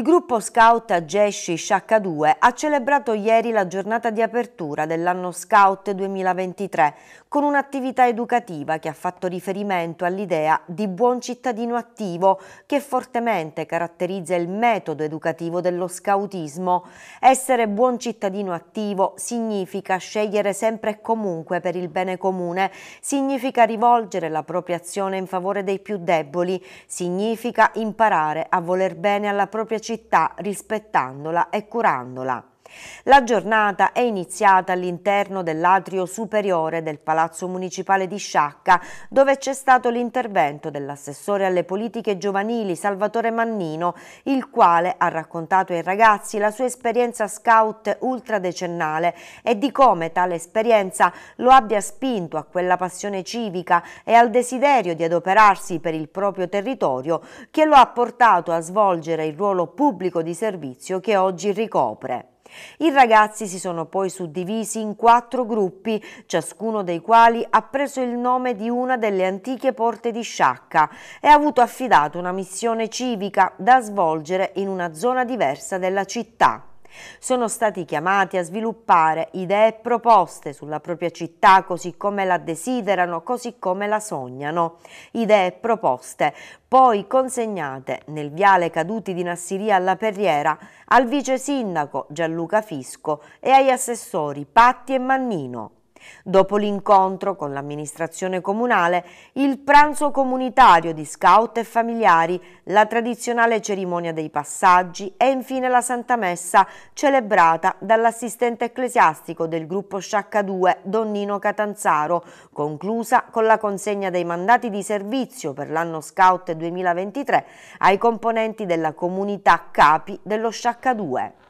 Il gruppo scout Gesci Sciacca 2 ha celebrato ieri la giornata di apertura dell'anno scout 2023 con un'attività educativa che ha fatto riferimento all'idea di buon cittadino attivo che fortemente caratterizza il metodo educativo dello scautismo. Essere buon cittadino attivo significa scegliere sempre e comunque per il bene comune, significa rivolgere la propria azione in favore dei più deboli, significa imparare a voler bene alla propria città città rispettandola e curandola. La giornata è iniziata all'interno dell'atrio superiore del Palazzo Municipale di Sciacca, dove c'è stato l'intervento dell'assessore alle politiche giovanili Salvatore Mannino, il quale ha raccontato ai ragazzi la sua esperienza scout ultradecennale e di come tale esperienza lo abbia spinto a quella passione civica e al desiderio di adoperarsi per il proprio territorio che lo ha portato a svolgere il ruolo pubblico di servizio che oggi ricopre. I ragazzi si sono poi suddivisi in quattro gruppi, ciascuno dei quali ha preso il nome di una delle antiche porte di Sciacca e ha avuto affidato una missione civica da svolgere in una zona diversa della città. Sono stati chiamati a sviluppare idee e proposte sulla propria città così come la desiderano, così come la sognano. Idee e proposte poi consegnate nel viale Caduti di Nassiria alla Perriera al vice sindaco Gianluca Fisco e agli assessori Patti e Mannino. Dopo l'incontro con l'amministrazione comunale, il pranzo comunitario di scout e familiari, la tradizionale cerimonia dei passaggi e infine la Santa Messa celebrata dall'assistente ecclesiastico del gruppo Sciacca 2, Donnino Catanzaro, conclusa con la consegna dei mandati di servizio per l'anno scout 2023 ai componenti della comunità capi dello Sciacca 2.